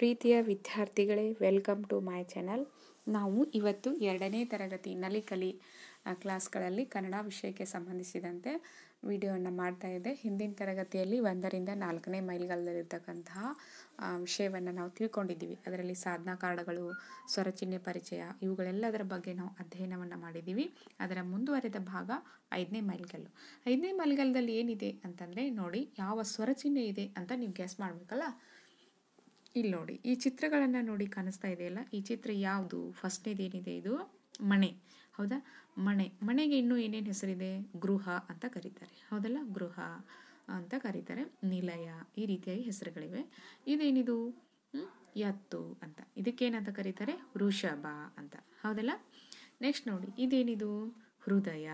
ಪ್ರೀತಿಯ ವಿದ್ಯಾರ್ಥಿಗಳೇ welcome to my channel ನಾವು ಇವತ್ತು ಎರಡನೇ ತರಗತಿ ನಲಿಕಲಿ ಕ್ಲಾಸ್ಗಳಲ್ಲಿ ಕನ್ನಡ ವಿಷಯಕ್ಕೆ ಸಂಬಂಧಿಸಿದಂತೆ ವಿಡಿಯೋವನ್ನು ಮಾಡ್ತಾ ಇದ್ದೆ ಹಿಂದಿನ ತರಗತಿಯಲ್ಲಿ ಒಂದರಿಂದ ನಾಲ್ಕನೇ ಮೈಲ್ಗಾಲದಲ್ಲಿರ್ತಕ್ಕಂತಹ ವಿಷಯವನ್ನು ನಾವು ತಿಳ್ಕೊಂಡಿದ್ದೀವಿ ಅದರಲ್ಲಿ ಸಾಧನಾ ಕಾರ್ಡ್ಗಳು ಸ್ವರಚಿಹ್ನೆ ಪರಿಚಯ ಇವುಗಳೆಲ್ಲದರ ಬಗ್ಗೆ ನಾವು ಅಧ್ಯಯನವನ್ನು ಮಾಡಿದ್ದೀವಿ ಅದರ ಮುಂದುವರೆದ ಭಾಗ ಐದನೇ ಮೈಲ್ಗಲ್ಲು ಐದನೇ ಮೈಲ್ಗಲ್ಲದಲ್ಲಿ ಏನಿದೆ ಅಂತಂದರೆ ನೋಡಿ ಯಾವ ಸ್ವರಚಿಹ್ನೆ ಇದೆ ಅಂತ ನೀವು ಗ್ಯಾಸ್ ಮಾಡಬೇಕಲ್ಲ ಇಲ್ಲಿ ನೋಡಿ ಈ ಚಿತ್ರಗಳನ್ನು ನೋಡಿ ಕಾಣಿಸ್ತಾ ಇದೆಯಲ್ಲ ಈ ಚಿತ್ರ ಯಾವುದು ಫಸ್ಟ್ನೇದು ಏನಿದೆ ಇದು ಮನೆ ಹೌದಾ ಮನೆ ಮನೆಗೆ ಇನ್ನೂ ಏನೇನು ಹೆಸರಿದೆ ಗೃಹ ಅಂತ ಕರೀತಾರೆ ಹೌದಲ್ಲ ಗೃಹ ಅಂತ ಕರೀತಾರೆ ನಿಲಯ ಈ ರೀತಿಯಾಗಿ ಹೆಸರುಗಳಿವೆ ಇದೇನಿದು ಎತ್ತು ಅಂತ ಇದಕ್ಕೇನಂತ ಕರೀತಾರೆ ವೃಷಭ ಅಂತ ಹೌದಲ್ಲ ನೆಕ್ಸ್ಟ್ ನೋಡಿ ಇದೇನಿದು ಹೃದಯ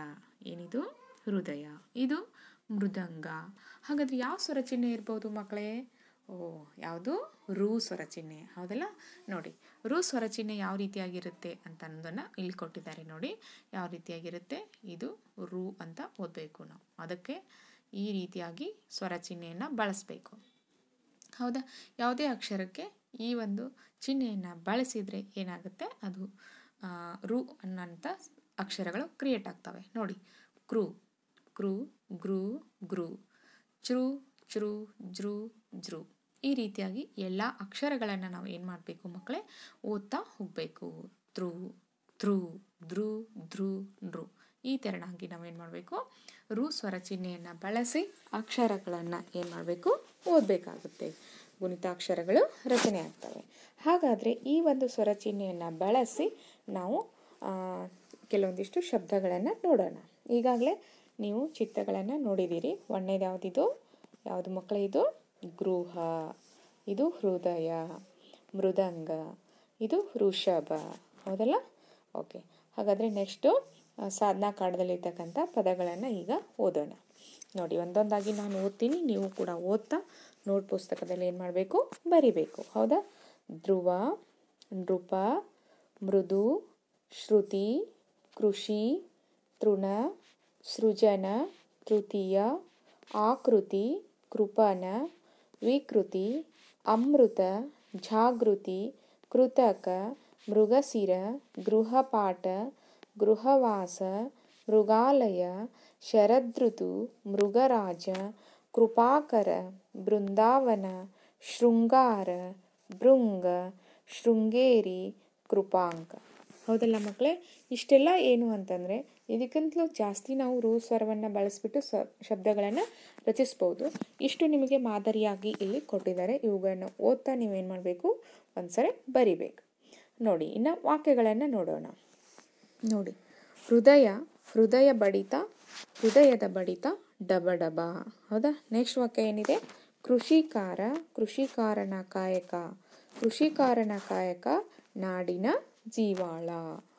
ಏನಿದು ಹೃದಯ ಇದು ಮೃದಂಗ ಹಾಗಾದ್ರೆ ಯಾವ ಸ್ವರ ಚಿಹ್ನೆ ಇರ್ಬೋದು ಮಕ್ಕಳೇ ಓ ಯಾವುದು ರೂ ಸ್ವರ ಚಿಹ್ನೆ ಹೌದಲ್ಲ ನೋಡಿ ರು ಸ್ವರ ಚಿಹ್ನೆ ಯಾವ ರೀತಿಯಾಗಿರುತ್ತೆ ಅಂತ ಅನ್ನೋದನ್ನು ಇಲ್ಲಿ ಕೊಟ್ಟಿದ್ದಾರೆ ನೋಡಿ ಯಾವ ರೀತಿಯಾಗಿರುತ್ತೆ ಇದು ರು ಅಂತ ಓದಬೇಕು ನಾವು ಅದಕ್ಕೆ ಈ ರೀತಿಯಾಗಿ ಸ್ವರ ಚಿಹ್ನೆಯನ್ನು ಬಳಸಬೇಕು ಹೌದಾ ಯಾವುದೇ ಅಕ್ಷರಕ್ಕೆ ಈ ಒಂದು ಚಿಹ್ನೆಯನ್ನು ಬಳಸಿದರೆ ಏನಾಗುತ್ತೆ ಅದು ರು ಅನ್ನೋಂಥ ಅಕ್ಷರಗಳು ಕ್ರಿಯೇಟ್ ಆಗ್ತವೆ ನೋಡಿ ಕ್ರೂ ಕ್ರೂ ಗ್ರೂ ಗ್ರೂ ಚೃ ಚೃ ಜ್ರು ಜೃ ಈ ರೀತಿಯಾಗಿ ಎಲ್ಲ ಅಕ್ಷರಗಳನ್ನು ನಾವು ಏನು ಮಾಡಬೇಕು ಮಕ್ಕಳೇ ಓದ್ತಾ ಹೋಗಬೇಕು ತ್ರೂ ತ್ರೂ ಧ್ರು ಧ್ರು ನೃ ಈ ತೆರನಾಗಿ ನಾವೇನು ಮಾಡಬೇಕು ರು ಸ್ವರ ಚಿಹ್ನೆಯನ್ನು ಬಳಸಿ ಅಕ್ಷರಗಳನ್ನು ಏನು ಮಾಡಬೇಕು ಓದಬೇಕಾಗುತ್ತೆ ಗುಣಿತಾಕ್ಷರಗಳು ರಚನೆ ಆಗ್ತವೆ ಹಾಗಾದರೆ ಈ ಒಂದು ಸ್ವರ ಚಿಹ್ನೆಯನ್ನು ಬಳಸಿ ನಾವು ಕೆಲವೊಂದಿಷ್ಟು ಶಬ್ದಗಳನ್ನು ನೋಡೋಣ ಈಗಾಗಲೇ ನೀವು ಚಿತ್ರಗಳನ್ನು ನೋಡಿದ್ದೀರಿ ಒಳ್ಳೆಯದು ಯಾವುದು ಮಕ್ಕಳಿದು ಗೃಹ ಇದು ಹೃದಯ ಮೃದಂಗ ಇದು ವೃಷಭ ಹೌದಲ್ಲ ಓಕೆ ಹಾಗಾದರೆ ನೆಕ್ಸ್ಟು ಸಾಧನಾ ಕಾಡದಲ್ಲಿರ್ತಕ್ಕಂಥ ಪದಗಳನ್ನು ಈಗ ಓದೋಣ ನೋಡಿ ಒಂದೊಂದಾಗಿ ನಾನು ಓದ್ತೀನಿ ನೀವು ಕೂಡ ಓದ್ತಾ ನೋಟ್ ಪುಸ್ತಕದಲ್ಲಿ ಏನು ಮಾಡಬೇಕು ಬರಿಬೇಕು ಹೌದಾ ಧ್ರುವ ನೃಪ ಮೃದು ಶ್ರುತಿ ಕೃಷಿ ತೃಣ ಸೃಜನ ತೃತೀಯ ಆಕೃತಿ ಕೃಪನ विकृति अमृत जागृति कृतक मृगशिर गृहपाट गृहवास मृगालय शरदृतु मृगराज कृपाकर बृन्दावन शृङ्गार शृङ्गेरि कृपाङ्क ಹೌದಲ್ಲ ಮಕ್ಕಳೇ ಇಷ್ಟೆಲ್ಲ ಏನು ಅಂತಂದರೆ ಇದಕ್ಕಿಂತಲೂ ಜಾಸ್ತಿ ನಾವು ರು ಸ್ವರವನ್ನು ಬಳಸಿಬಿಟ್ಟು ಸ ಶಬ್ದಗಳನ್ನು ರಚಿಸ್ಬೋದು ಇಷ್ಟು ನಿಮಗೆ ಮಾದರಿಯಾಗಿ ಇಲ್ಲಿ ಕೊಟ್ಟಿದ್ದಾರೆ ಇವುಗಳನ್ನು ಓದ್ತಾ ನೀವೇನು ಮಾಡಬೇಕು ಸರಿ ಬರಿಬೇಕು ನೋಡಿ ಇನ್ನು ವಾಕ್ಯಗಳನ್ನು ನೋಡೋಣ ನೋಡಿ ಹೃದಯ ಹೃದಯ ಬಡಿತ ಹೃದಯದ ಬಡಿತ ಡಬ ಡಬ ಹೌದಾ ನೆಕ್ಸ್ಟ್ ವಾಕ್ಯ ಏನಿದೆ ಕೃಷಿಕಾರ ಕೃಷಿಕಾರನ ಕಾಯಕ ಕೃಷಿಕಾರನ ಕಾಯಕ ನಾಡಿನ ಜೀವಾಳ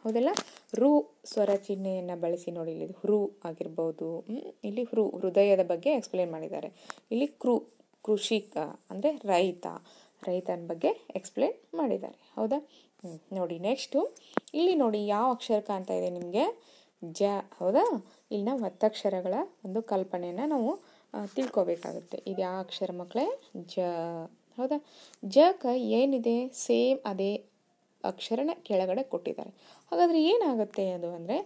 ಹೌದಲ್ಲ ರು ಸ್ವರ ಚಿಹ್ನೆಯನ್ನು ಬಳಸಿ ನೋಡಿ ಇಲ್ಲಿ ಹೃ ಆಗಿರ್ಬೋದು ಇಲ್ಲಿ ಹೃ ಹೃದಯದ ಬಗ್ಗೆ ಎಕ್ಸ್ಪ್ಲೇನ್ ಮಾಡಿದ್ದಾರೆ ಇಲ್ಲಿ ಕೃ ಕೃಷಿಕ ಅಂದರೆ ರೈತ ರೈತನ ಬಗ್ಗೆ ಎಕ್ಸ್ಪ್ಲೇನ್ ಮಾಡಿದ್ದಾರೆ ಹೌದಾ ನೋಡಿ ನೆಕ್ಸ್ಟು ಇಲ್ಲಿ ನೋಡಿ ಯಾವ ಅಕ್ಷರ ಕಾಣ್ತಾ ಇದೆ ನಿಮಗೆ ಜ ಹೌದಾ ಇಲ್ಲಿ ನಾವು ಒಂದು ಕಲ್ಪನೆಯನ್ನು ನಾವು ತಿಳ್ಕೊಬೇಕಾಗುತ್ತೆ ಇದು ಯಾವ ಅಕ್ಷರ ಮಕ್ಕಳೇ ಜ ಹೌದಾ ಜ ಕ ಏನಿದೆ ಸೇಮ್ ಅದೇ ಅಕ್ಷರನ ಕೆಳಗಡೆ ಕೊಟ್ಟಿದ್ದಾರೆ ಹಾಗಾದರೆ ಏನಾಗುತ್ತೆ ಅದು ಅಂದರೆ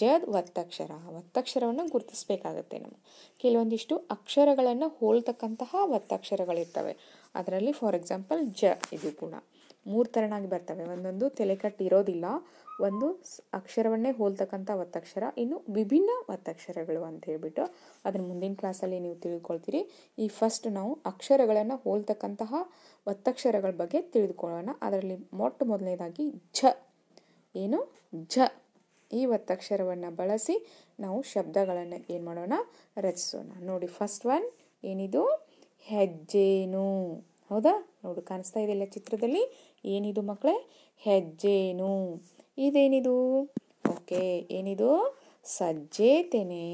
ಜದ್ ಒತ್ತಕ್ಷರ ಒತ್ತಕ್ಷರವನ್ನು ಗುರುತಿಸಬೇಕಾಗತ್ತೆ ನಮಗೆ ಕೆಲವೊಂದಿಷ್ಟು ಅಕ್ಷರಗಳನ್ನು ಹೋಲ್ತಕ್ಕಂತಹ ಒತ್ತಕ್ಷರಗಳಿರ್ತವೆ ಅದರಲ್ಲಿ ಫಾರ್ ಎಕ್ಸಾಂಪಲ್ ಜ ಇದು ಕೂಡ ಮೂರು ಥರನಾಗಿ ಬರ್ತವೆ ಒಂದೊಂದು ತಲೆಕಟ್ಟು ಇರೋದಿಲ್ಲ ಒಂದು ಅಕ್ಷರವನ್ನೇ ಹೋಲ್ತಕ್ಕಂಥ ಒತ್ತಕ್ಷರ ಇನ್ನು ವಿಭಿನ್ನ ಒತ್ತಕ್ಷರಗಳು ಅಂತ ಹೇಳ್ಬಿಟ್ಟು ಅದರ ಮುಂದಿನ ಕ್ಲಾಸಲ್ಲಿ ನೀವು ತಿಳ್ಕೊಳ್ತೀರಿ ಈ ಫಸ್ಟ್ ನಾವು ಅಕ್ಷರಗಳನ್ನು ಹೋಲ್ತಕ್ಕಂತಹ ಒತ್ತಕ್ಷರಗಳ ಬಗ್ಗೆ ತಿಳಿದುಕೊಳ್ಳೋಣ ಅದರಲ್ಲಿ ಮೊಟ್ಟ ಮೊದಲನೇದಾಗಿ ಝ ಏನು ಝ ಈ ಒತ್ತಕ್ಷರವನ್ನು ಬಳಸಿ ನಾವು ಶಬ್ದಗಳನ್ನು ಏನು ಮಾಡೋಣ ರಚಿಸೋಣ ನೋಡಿ ಫಸ್ಟ್ ಒನ್ ಏನಿದು ಹೆಜ್ಜೇನು ಹೌದಾ ನೋಡಿ ಕಾಣಿಸ್ತಾ ಇದೆಯಲ್ಲ ಚಿತ್ರದಲ್ಲಿ ಏನಿದು ಮಕ್ಕಳೇ ಹೆಜ್ಜೇನು ಇದೇನಿದು ಓಕೆ ಏನಿದು ಸಜ್ಜೇತೆನೆ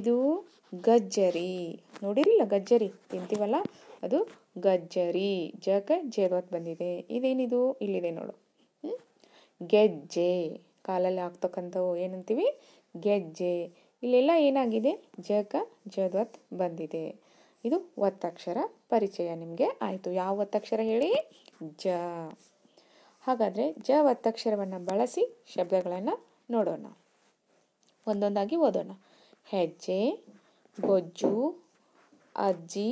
ಇದು ಗಜ್ಜರಿ ನೋಡಿರಲಿಲ್ಲ ಗಜ್ಜರಿ ತಿಂತೀವಲ್ಲ ಅದು ಗಜ್ಜರಿ ಜಗ ಜೇಗವತ್ ಬಂದಿದೆ ಇದೇನಿದು ಇಲ್ಲಿದೆ ನೋಡು ಗೆಜ್ಜೆ ಕಾಲಲ್ಲಿ ಹಾಕ್ತಕ್ಕಂಥವು ಏನಂತೀವಿ ಗೆಜ್ಜೆ ಇಲ್ಲೆಲ್ಲ ಏನಾಗಿದೆ ಜಗ ಜದ್ವತ್ ಬಂದಿದೆ ಇದು ಒತ್ತಕ್ಷರ ಪರಿಚಯ ನಿಮಗೆ ಆಯಿತು ಯಾವ ಒತ್ತಕ್ಷರ ಹೇಳಿ ಜ ಹಾಗಾದರೆ ಜ ಒತ್ತಕ್ಷರವನ್ನು ಬಳಸಿ ಶಬ್ದಗಳನ್ನು ನೋಡೋಣ ಒಂದೊಂದಾಗಿ ಓದೋಣ ಹೆಜ್ಜೆ ಗೊಜ್ಜು ಅಜ್ಜಿ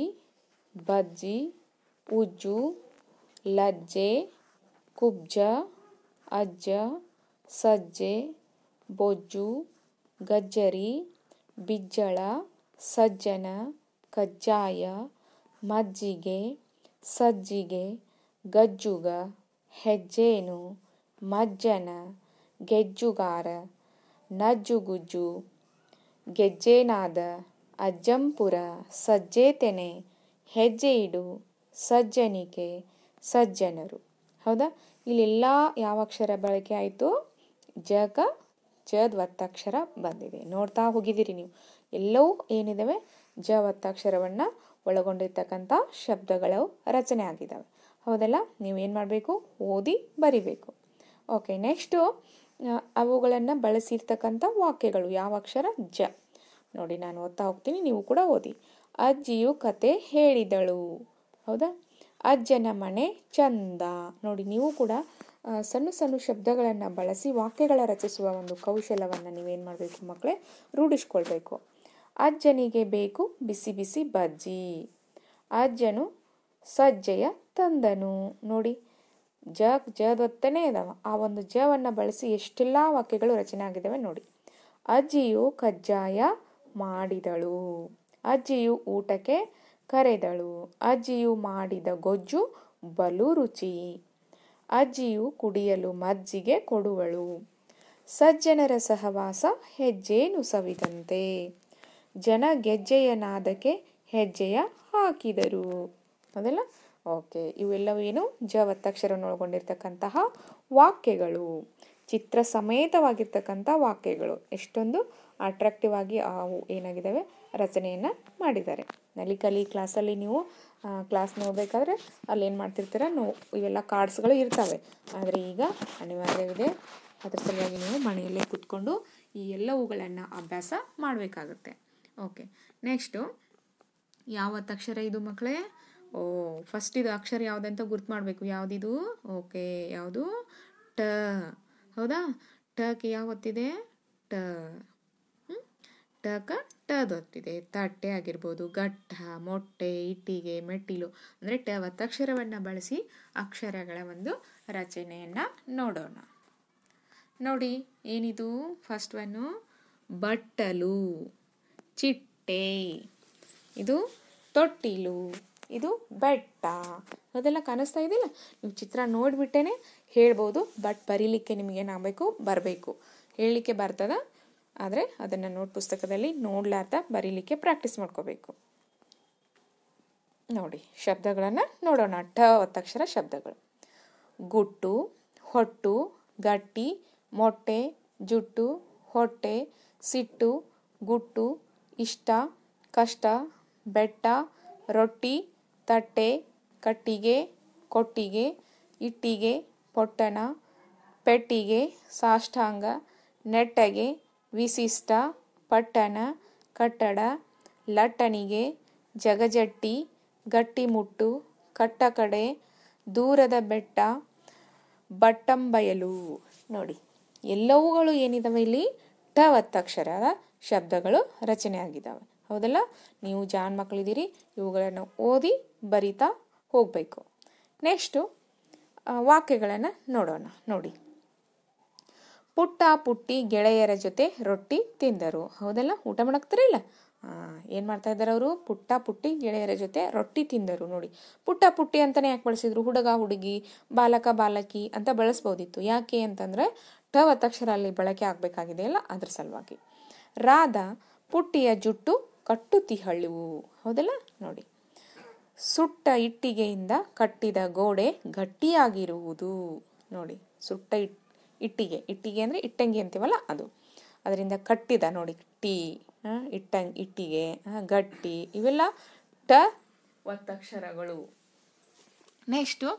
ಬಜ್ಜಿ ಉಜ್ಜು ಲಜ್ಜೆ ಕುಬ್ಜ ಅಜ್ಜ ಸಜ್ಜೆ ಬೊಜ್ಜು ಗಜ್ಜರಿ ಬಿಜ್ಜಳ ಸಜ್ಜನ ಕಜ್ಜಾಯ ಮಜ್ಜಿಗೆ ಸಜ್ಜಿಗೆ ಗಜ್ಜುಗ ಹೆಜ್ಜೇನು ಮಜ್ಜನ ಗೆಜ್ಜುಗಾರ ನಜ್ಜುಗುಜ್ಜು ಗೆಜ್ಜೇನಾದ ಅಜ್ಜಂಪುರ ಸಜ್ಜೇತೆನೆ ಹೆಜ್ಜೆ ಇಡು ಸಜ್ಜನಿಕೆ ಸಜ್ಜನರು ಹೌದಾ ಇಲ್ಲೆಲ್ಲ ಯಾವ ಅಕ್ಷರ ಬಳಕೆ ಆಯಿತು ಜಗ ಜ ಒತ್ತಕ್ಷರ ಬಂದಿದೆ ನೋಡ್ತಾ ಹೋಗಿದ್ದೀರಿ ನೀವು ಎಲ್ಲವೂ ಏನಿದ್ದಾವೆ ಜ ಒತ್ತಕ್ಷರವನ್ನು ಒಳಗೊಂಡಿರ್ತಕ್ಕಂಥ ಶಬ್ದಗಳು ರಚನೆ ಆಗಿದ್ದಾವೆ ಹೌದಲ್ಲ ನೀವು ಏನು ಮಾಡಬೇಕು ಓದಿ ಬರಿಬೇಕು ಓಕೆ ನೆಕ್ಸ್ಟು ಅವುಗಳನ್ನು ಬಳಸಿರ್ತಕ್ಕಂಥ ವಾಕ್ಯಗಳು ಯಾವ ಅಕ್ಷರ ಜ ನೋಡಿ ನಾನು ಓದ್ತಾ ಹೋಗ್ತೀನಿ ನೀವು ಕೂಡ ಓದಿ ಅಜ್ಜಿಯು ಕತೆ ಹೇಳಿದಳು ಹೌದಾ ಅಜ್ಜನ ಮನೆ ಚಂದ ನೋಡಿ ನೀವು ಕೂಡ ಸಣ್ಣ ಸಣ್ಣ ಶಬ್ದಗಳನ್ನು ಬಳಸಿ ವಾಕ್ಯಗಳ ರಚಿಸುವ ಒಂದು ಕೌಶಲವನ್ನು ನೀವೇನು ಮಾಡಬೇಕು ಮಕ್ಕಳೇ ರೂಢಿಸ್ಕೊಳ್ಬೇಕು ಅಜ್ಜನಿಗೆ ಬೇಕು ಬಿಸಿ ಬಿಸಿ ಬಜ್ಜಿ ಅಜ್ಜನು ಸಜ್ಜೆಯ ತಂದನು ನೋಡಿ ಜ ಜದೊತ್ತನೇ ಇದಾವ ಆ ಒಂದು ಜವನ್ನು ಬಳಸಿ ಎಷ್ಟೆಲ್ಲ ವಾಕ್ಯಗಳು ರಚನೆ ಆಗಿದ್ದಾವೆ ನೋಡಿ ಅಜ್ಜಿಯು ಕಜ್ಜಾಯ ಮಾಡಿದಳು ಅಜ್ಜಿಯು ಊಟಕ್ಕೆ ಕರೆದಳು ಅಜ್ಜಿಯು ಮಾಡಿದ ಗೊಜ್ಜು ಬಲು ರುಚಿ ಅಜ್ಜಿಯು ಕುಡಿಯಲು ಮಜ್ಜಿಗೆ ಕೊಡುವಳು ಸಜ್ಜನರ ಸಹವಾಸ ಹೆಜ್ಜೆನು ಸವಿದಂತೆ ಜನ ಗೆಜ್ಜೆಯ ಹೆಜ್ಜೆಯ ಹಾಕಿದರು ಅದೆಲ್ಲ ಓಕೆ ಇವೆಲ್ಲವೇನು ಏನು ಜ ಒತ್ತಕ್ಷರವನ್ನು ಒಳಗೊಂಡಿರ್ತಕ್ಕಂತಹ ವಾಕ್ಯಗಳು ಚಿತ್ರ ಸಮೇತವಾಗಿರ್ತಕ್ಕಂಥ ವಾಕ್ಯಗಳು ಎಷ್ಟೊಂದು ಅಟ್ರಾಕ್ಟಿವ್ ಆಗಿ ಅವು ಏನಾಗಿದ್ದಾವೆ ರಚನೆಯನ್ನು ಮಾಡಿದ್ದಾರೆ ನಲಿಕಲಿ ಕ್ಲಾಸಲ್ಲಿ ನೀವು ಕ್ಲಾಸ್ ನೋಡಬೇಕಾದ್ರೆ ಅಲ್ಲಿ ಏನು ಮಾಡ್ತಿರ್ತೀರ ನೋ ಇವೆಲ್ಲ ಕಾರ್ಡ್ಸ್ಗಳು ಇರ್ತವೆ ಆದರೆ ಈಗ ಅನಿವಾರ್ಯವಿದೆ ಅದರ ಸಲುವಾಗಿ ನೀವು ಮನೆಯಲ್ಲೇ ಕೂತ್ಕೊಂಡು ಈ ಎಲ್ಲವುಗಳನ್ನು ಅಭ್ಯಾಸ ಮಾಡಬೇಕಾಗುತ್ತೆ ಓಕೆ ನೆಕ್ಸ್ಟು ಯಾವ ಅಕ್ಷರ ಇದು ಮಕ್ಕಳೇ ಓ ಫಸ್ಟ್ ಇದು ಅಕ್ಷರ ಯಾವುದಂತ ಗುರ್ತು ಮಾಡಬೇಕು ಯಾವುದಿದು ಓಕೆ ಯಾವುದು ಟ ಹೌದಾ ಟಕ್ ಯಾವತ್ತಿದೆ ಟ ಟಕ ದೊತ್ತಿದೆ ತಟ್ಟೆ ಆಗಿರ್ಬೋದು ಘಟ್ಟ ಮೊಟ್ಟೆ ಇಟ್ಟಿಗೆ ಮೆಟ್ಟಿಲು ಅಂದರೆ ಟ ಒತ್ತಕ್ಷರವನ್ನು ಬಳಸಿ ಅಕ್ಷರಗಳ ಒಂದು ರಚನೆಯನ್ನು ನೋಡೋಣ ನೋಡಿ ಏನಿದು ಫಸ್ಟ್ ಒನ್ನು ಬಟ್ಟಲು ಚಿಟ್ಟೆ ಇದು ತೊಟ್ಟಿಲು ಇದು ಬೆಟ್ಟ ಅದೆಲ್ಲ ಕಾಣಿಸ್ತಾ ಇದೆಯಲ್ಲ ನೀವು ಚಿತ್ರ ನೋಡಿಬಿಟ್ಟೇ ಹೇಳ್ಬೋದು ಬಟ್ ಬರೀಲಿಕ್ಕೆ ನಿಮಗೇನಾಗಬೇಕು ಬರಬೇಕು ಹೇಳಲಿಕ್ಕೆ ಬರ್ತದ ಆದರೆ ಅದನ್ನು ನೋಟ್ ಪುಸ್ತಕದಲ್ಲಿ ನೋಡ್ಲಾರ್ದ ಬರೀಲಿಕ್ಕೆ ಪ್ರಾಕ್ಟೀಸ್ ಮಾಡ್ಕೋಬೇಕು ನೋಡಿ ಶಬ್ದಗಳನ್ನು ನೋಡೋಣ ಠ ಒತ್ತಕ್ಷರ ಶಬ್ದಗಳು ಗುಟ್ಟು ಹೊಟ್ಟು ಗಟ್ಟಿ ಮೊಟ್ಟೆ ಜುಟ್ಟು ಹೊಟ್ಟೆ ಸಿಟ್ಟು ಗುಟ್ಟು ಇಷ್ಟ ಕಷ್ಟ ಬೆಟ್ಟ ರೊಟ್ಟಿ ತಟ್ಟೆ ಕಟ್ಟಿಗೆ ಕೊಟ್ಟಿಗೆ ಇಟ್ಟಿಗೆ ಪೊಟ್ಟಣ ಪೆಟ್ಟಿಗೆ ಸಾಷ್ಟಾಂಗ ನೆಟ್ಟಗೆ ವಿಶಿಷ್ಟ ಪಟ್ಟಣ ಕಟ್ಟಡ ಲಟ್ಟಣಿಗೆ ಜಗಜಟ್ಟಿ ಗಟ್ಟಿಮುಟ್ಟು ಕಟ್ಟಕಡೆ ದೂರದ ಬೆಟ್ಟ ಬಟ್ಟಂಬಯಲು ನೋಡಿ ಎಲ್ಲವುಗಳು ಏನಿದಾವೆ ಇಲ್ಲಿ ಟ ಶಬ್ದಗಳು ರಚನೆ ಆಗಿದ್ದಾವೆ ಹೌದಲ್ಲ ನೀವು ಜಾನ್ ಮಕ್ಕಳಿದ್ದೀರಿ ಇವುಗಳನ್ನು ಓದಿ ಬರಿತಾ ಹೋಗಬೇಕು ನೆಕ್ಸ್ಟು ವಾಕ್ಯಗಳನ್ನು ನೋಡೋಣ ನೋಡಿ ಪುಟ್ಟ ಪುಟ್ಟಿ ಗೆಳೆಯರ ಜೊತೆ ರೊಟ್ಟಿ ತಿಂದರು ಹೌದಲ್ಲ ಊಟ ಇಲ್ಲ ಏನು ಮಾಡ್ತಾ ಇದ್ದಾರೆ ಅವರು ಪುಟ್ಟ ಪುಟ್ಟಿ ಗೆಳೆಯರ ಜೊತೆ ರೊಟ್ಟಿ ತಿಂದರು ನೋಡಿ ಪುಟ್ಟ ಪುಟ್ಟಿ ಅಂತಾನೆ ಯಾಕೆ ಬಳಸಿದ್ರು ಹುಡುಗ ಹುಡುಗಿ ಬಾಲಕ ಬಾಲಕಿ ಅಂತ ಬಳಸ್ಬೋದಿತ್ತು ಯಾಕೆ ಅಂತಂದ್ರೆ ಟ ಅತಕ್ಷರ ಅಲ್ಲಿ ಬಳಕೆ ಅಲ್ಲ ಅದ್ರ ಸಲುವಾಗಿ ರಾಧಾ ಪುಟ್ಟಿಯ ಜುಟ್ಟು ಕಟ್ಟುತಿಹಳ್ಳಿವು ಹೌದಲ್ಲ ನೋಡಿ ಸುಟ್ಟ ಇಟ್ಟಿಗೆಯಿಂದ ಕಟ್ಟಿದ ಗೋಡೆ ಗಟ್ಟಿಯಾಗಿರುವುದು ನೋಡಿ ಸುಟ್ಟ ಇಟ್ಟ ಇಟ್ಟಿಗೆ ಇಟ್ಟಿಗೆ ಅಂದರೆ ಇಟ್ಟಂಗಿ ಅಂತೀವಲ್ಲ ಅದು ಅದರಿಂದ ಕಟ್ಟಿದ ನೋಡಿ ಟೀ ಇಟ್ಟಂಗ್ ಇಟ್ಟಿಗೆ ಗಟ್ಟಿ ಇವೆಲ್ಲ ಟ ಒತ್ತಕ್ಷರಗಳು ನೆಕ್ಸ್ಟು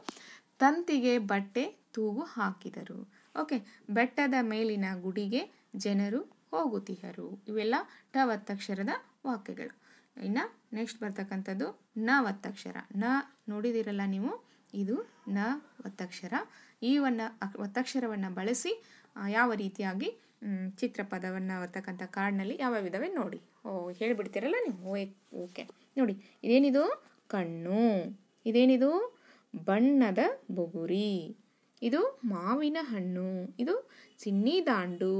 ತಂತಿಗೆ ಬಟ್ಟೆ ತೂಗು ಹಾಕಿದರು ಓಕೆ ಬೆಟ್ಟದ ಮೇಲಿನ ಗುಡಿಗೆ ಜನರು ಹೋಗುತ್ತಿಹರು ಇವೆಲ್ಲ ಟ ಒತ್ತಕ್ಷರದ ವಾಕ್ಯಗಳು ಇನ್ನು ನೆಕ್ಸ್ಟ್ ಬರ್ತಕ್ಕಂಥದ್ದು ನ ಒತ್ತಕ್ಷರ ನ ನೋಡಿದಿರಲ್ಲ ನೀವು ಇದು ನ ಒತ್ತಕ್ಷರ ಈ ಒನ್ನ ಒತ್ತಕ್ಷರವನ್ನು ಬಳಸಿ ಯಾವ ರೀತಿಯಾಗಿ ಚಿತ್ರಪದವನ್ನು ಬರ್ತಕ್ಕಂಥ ಕಾರ್ಡ್ನಲ್ಲಿ ಯಾವ ವಿಧವೇ ನೋಡಿ ಓ ಹೇಳಿಬಿಡ್ತೀರಲ್ಲ ನೀವು ಓಕೆ ನೋಡಿ ಇದೇನಿದು ಕಣ್ಣು ಇದೇನಿದು ಬಣ್ಣದ ಬುಗುರಿ ಇದು ಮಾವಿನ ಹಣ್ಣು ಇದು ಚಿನ್ನಿ ದಾಂಡು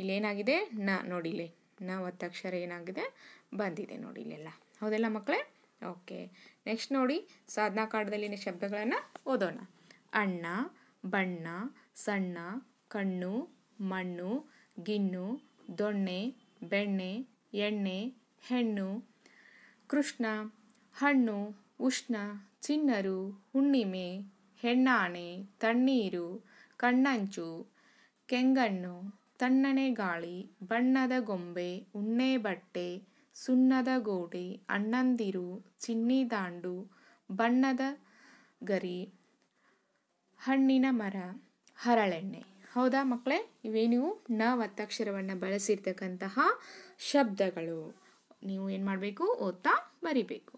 ಇಲ್ಲೇನಾಗಿದೆ ನ ನೋಡಿ ನ ಒತ್ತಕ್ಷರ ಏನಾಗಿದೆ ಬಂದಿದೆ ನೋಡಿ ಇಲ್ಲೆಲ್ಲ ಹೌದಲ್ಲ ಮಕ್ಕಳೇ ಓಕೆ ನೆಕ್ಸ್ಟ್ ನೋಡಿ ಸಾಧನಾ ಕಾಡದಲ್ಲಿನ ಶಬ್ದಗಳನ್ನು ಓದೋಣ ಅಣ್ಣ ಬಣ್ಣ ಸಣ್ಣ ಕಣ್ಣು ಮಣ್ಣು ಗಿಣ್ಣು ದೊಣ್ಣೆ ಬೆಣ್ಣೆ ಎಣ್ಣೆ ಹೆಣ್ಣು ಕೃಷ್ಣ ಹಣ್ಣು ಉಷ್ಣ ಚಿನ್ನರು ಹುಣ್ಣಿಮೆ ಹೆಣ್ಣಾಣೆ ತಣ್ಣೀರು ಕಣ್ಣಂಚು ಕೆಂಗಣ್ಣು ತಣ್ಣನೆ ಗಾಳಿ ಬಣ್ಣದ ಗೊಂಬೆ ಉಣ್ಣೆ ಬಟ್ಟೆ ಸುಣ್ಣದ ಗೋಡೆ ಅಣ್ಣಂದಿರು ಚಿನ್ನಿದಾಂಡು ಬಣ್ಣದ ಗರಿ ಹಣ್ಣಿನ ಮರ ಹರಳೆಣ್ಣೆ ಹೌದಾ ಮಕ್ಕಳೇ ಇವೇ ನೀವು ನ ಒತ್ತಕ್ಷರವನ್ನು ಬಳಸಿರ್ತಕ್ಕಂತಹ ಶಬ್ದಗಳು ನೀವು ಏನು ಮಾಡಬೇಕು ಓದ್ತಾ ಬರಿಬೇಕು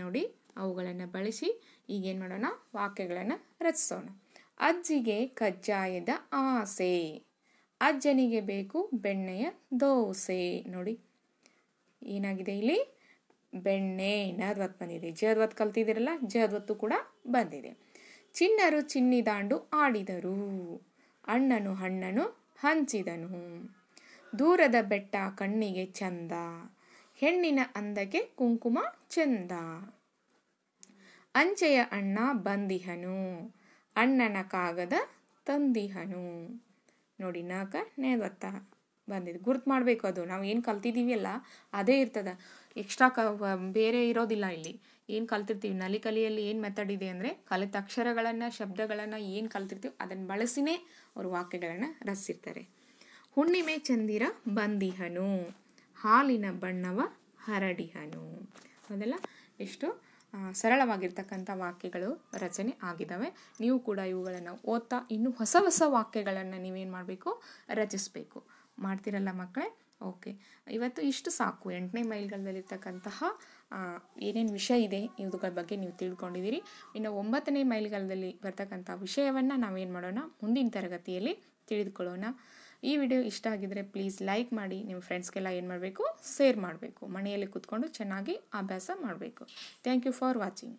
ನೋಡಿ ಅವುಗಳನ್ನು ಬಳಸಿ ಈಗೇನು ಮಾಡೋಣ ವಾಕ್ಯಗಳನ್ನು ರಚಿಸೋಣ ಅಜ್ಜಿಗೆ ಕಜ್ಜಾಯದ ಆಸೆ ಅಜ್ಜನಿಗೆ ಬೇಕು ಬೆಣ್ಣೆಯ ದೋಸೆ ನೋಡಿ ಏನಾಗಿದೆ ಇಲ್ಲಿ ಬೆಣ್ಣೆ ನದ್ವತ್ ಬಂದಿದೆ ಜದ್ವತ್ ಕಲ್ತಿದ್ದೀರಲ್ಲ ಜದ್ವತ್ತು ಕೂಡ ಬಂದಿದೆ ಚಿನ್ನರು ಚಿನ್ನಿದಾಂಡು ಆಡಿದರು ಅಣ್ಣನು ಹಣ್ಣನು ಹಂಚಿದನು ದೂರದ ಬೆಟ್ಟ ಕಣ್ಣಿಗೆ ಚಂದ ಹೆಣ್ಣಿನ ಅಂದಕ್ಕೆ ಕುಂಕುಮ ಚಂದ ಅಂಚೆಯ ಅಣ್ಣ ಬಂದಿಹನು ಅಣ್ಣನ ಕಾಗದ ತಂದಿಹನು ನೋಡಿ ನಾಕ ನೇವತ್ತ ಬಂದಿದೆ ಗುರ್ತು ಮಾಡಬೇಕು ಅದು ನಾವು ಏನು ಅಲ್ಲ ಅದೇ ಇರ್ತದೆ ಎಕ್ಸ್ಟ್ರಾ ಕ ಬೇರೆ ಇರೋದಿಲ್ಲ ಇಲ್ಲಿ ಏನು ಕಲ್ತಿರ್ತೀವಿ ನಲಿ ಕಲಿಯಲ್ಲಿ ಏನು ಮೆಥಡ್ ಇದೆ ಅಂದರೆ ಕಲಿತ ಅಕ್ಷರಗಳನ್ನು ಶಬ್ದಗಳನ್ನು ಏನು ಕಲ್ತಿರ್ತೀವಿ ಅದನ್ನು ಬಳಸಿನೇ ಅವರು ವಾಕ್ಯಗಳನ್ನು ರಚಿಸಿರ್ತಾರೆ ಹುಣ್ಣಿಮೆ ಚಂದಿರ ಬಂದಿಹನು ಹಾಲಿನ ಬಣ್ಣವ ಹರಡಿಹನು ಅದೆಲ್ಲ ಎಷ್ಟು ಸರಳವಾಗಿರ್ತಕ್ಕಂಥ ವಾಕ್ಯಗಳು ರಚನೆ ಆಗಿದ್ದಾವೆ ನೀವು ಕೂಡ ಇವುಗಳನ್ನು ಓದ್ತಾ ಇನ್ನೂ ಹೊಸ ಹೊಸ ವಾಕ್ಯಗಳನ್ನು ನೀವೇನು ಮಾಡಬೇಕು ರಚಿಸಬೇಕು ಮಾಡ್ತಿರಲ್ಲ ಮಕ್ಕಳೇ ಓಕೆ ಇವತ್ತು ಇಷ್ಟು ಸಾಕು ಎಂಟನೇ ಮೈಲ್ಗಾಲದಲ್ಲಿರ್ತಕ್ಕಂತಹ ಏನೇನು ವಿಷಯ ಇದೆ ಇವುಗಳ ಬಗ್ಗೆ ನೀವು ತಿಳ್ಕೊಂಡಿದ್ದೀರಿ ಇನ್ನು ಒಂಬತ್ತನೇ ಮೈಲ್ಗಾಲದಲ್ಲಿ ಬರ್ತಕ್ಕಂಥ ವಿಷಯವನ್ನು ನಾವೇನು ಮಾಡೋಣ ಮುಂದಿನ ತರಗತಿಯಲ್ಲಿ ತಿಳಿದುಕೊಳ್ಳೋಣ ಈ ವಿಡಿಯೋ ಇಷ್ಟ ಆಗಿದ್ದರೆ ಪ್ಲೀಸ್ ಲೈಕ್ ಮಾಡಿ ನಿಮ್ಮ ಫ್ರೆಂಡ್ಸ್ಗೆಲ್ಲ ಏನು ಮಾಡಬೇಕು ಶೇರ್ ಮಾಡಬೇಕು ಮನೆಯಲ್ಲಿ ಕೂತ್ಕೊಂಡು ಚೆನ್ನಾಗಿ ಅಭ್ಯಾಸ ಮಾಡಬೇಕು ಥ್ಯಾಂಕ್ ಯು ಫಾರ್ ವಾಚಿಂಗ್